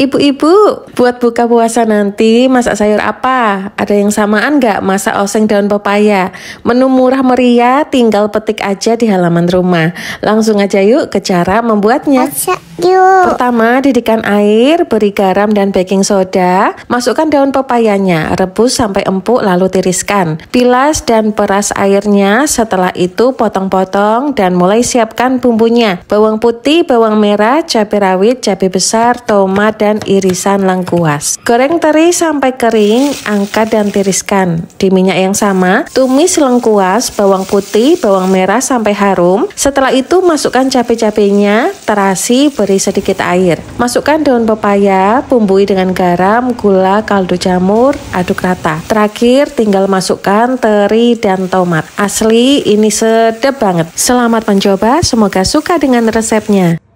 Ibu-ibu, buat buka puasa nanti masak sayur apa? Ada yang samaan nggak masak oseng daun pepaya? Menu murah meriah tinggal petik aja di halaman rumah. Langsung aja yuk ke cara membuatnya. Masak Yuk. Pertama, didihkan air, beri garam dan baking soda, masukkan daun pepayanya, rebus sampai empuk lalu tiriskan. Pilas dan peras airnya, setelah itu potong-potong dan mulai siapkan bumbunya. Bawang putih, bawang merah, cabai rawit, cabai besar, tomat, dan irisan lengkuas. Goreng teri sampai kering, angkat dan tiriskan. Di minyak yang sama, tumis lengkuas, bawang putih, bawang merah sampai harum. Setelah itu masukkan cabai-cabainya, terasi, beri beri sedikit air. Masukkan daun pepaya, bumbui dengan garam, gula, kaldu jamur, aduk rata. Terakhir tinggal masukkan teri dan tomat. Asli ini sedap banget. Selamat mencoba, semoga suka dengan resepnya.